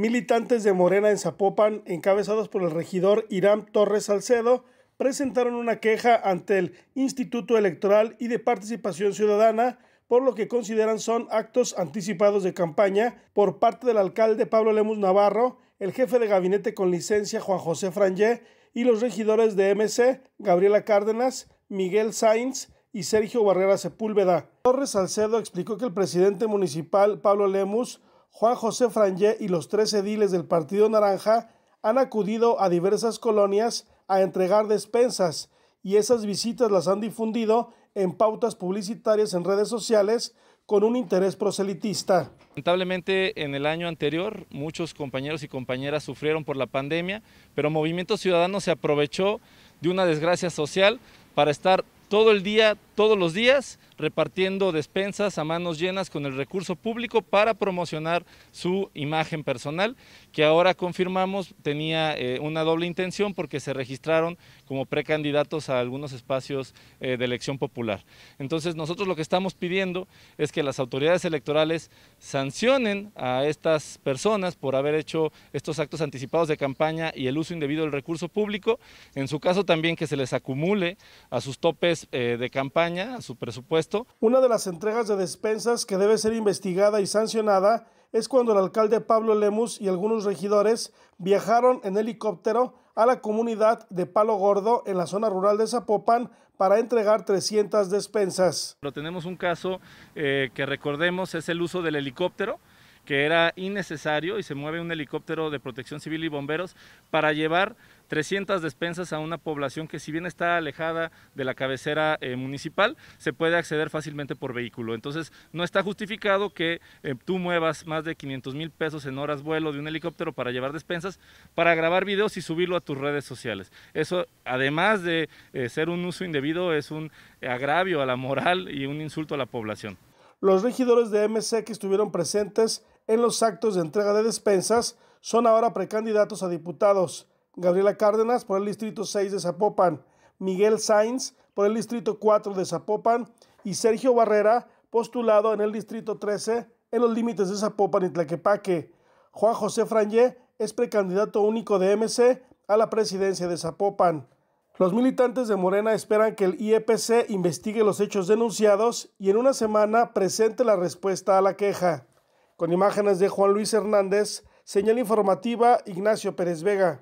Militantes de Morena en Zapopan, encabezados por el regidor Irán Torres Salcedo, presentaron una queja ante el Instituto Electoral y de Participación Ciudadana por lo que consideran son actos anticipados de campaña por parte del alcalde Pablo Lemus Navarro, el jefe de gabinete con licencia Juan José Frangé y los regidores de MC Gabriela Cárdenas, Miguel Sainz y Sergio Barrera Sepúlveda. Torres Salcedo explicó que el presidente municipal Pablo Lemus Juan José Frangé y los tres ediles del Partido Naranja han acudido a diversas colonias a entregar despensas y esas visitas las han difundido en pautas publicitarias en redes sociales con un interés proselitista. Lamentablemente en el año anterior muchos compañeros y compañeras sufrieron por la pandemia, pero Movimiento Ciudadano se aprovechó de una desgracia social para estar todo el día, todos los días repartiendo despensas a manos llenas con el recurso público para promocionar su imagen personal, que ahora confirmamos tenía eh, una doble intención porque se registraron como precandidatos a algunos espacios eh, de elección popular. Entonces nosotros lo que estamos pidiendo es que las autoridades electorales sancionen a estas personas por haber hecho estos actos anticipados de campaña y el uso indebido del recurso público, en su caso también que se les acumule a sus topes eh, de campaña su presupuesto. Una de las entregas de despensas que debe ser investigada y sancionada es cuando el alcalde Pablo Lemus y algunos regidores viajaron en helicóptero a la comunidad de Palo Gordo en la zona rural de Zapopan para entregar 300 despensas. Pero tenemos un caso eh, que recordemos es el uso del helicóptero que era innecesario y se mueve un helicóptero de protección civil y bomberos para llevar 300 despensas a una población que si bien está alejada de la cabecera eh, municipal, se puede acceder fácilmente por vehículo. Entonces, no está justificado que eh, tú muevas más de 500 mil pesos en horas vuelo de un helicóptero para llevar despensas, para grabar videos y subirlo a tus redes sociales. Eso, además de eh, ser un uso indebido, es un agravio a la moral y un insulto a la población. Los regidores de MC que estuvieron presentes en los actos de entrega de despensas son ahora precandidatos a diputados. Gabriela Cárdenas por el Distrito 6 de Zapopan, Miguel Sainz por el Distrito 4 de Zapopan y Sergio Barrera postulado en el Distrito 13 en los límites de Zapopan y Tlaquepaque. Juan José Frangé es precandidato único de MC a la presidencia de Zapopan. Los militantes de Morena esperan que el IEPC investigue los hechos denunciados y en una semana presente la respuesta a la queja. Con imágenes de Juan Luis Hernández, señal informativa Ignacio Pérez Vega.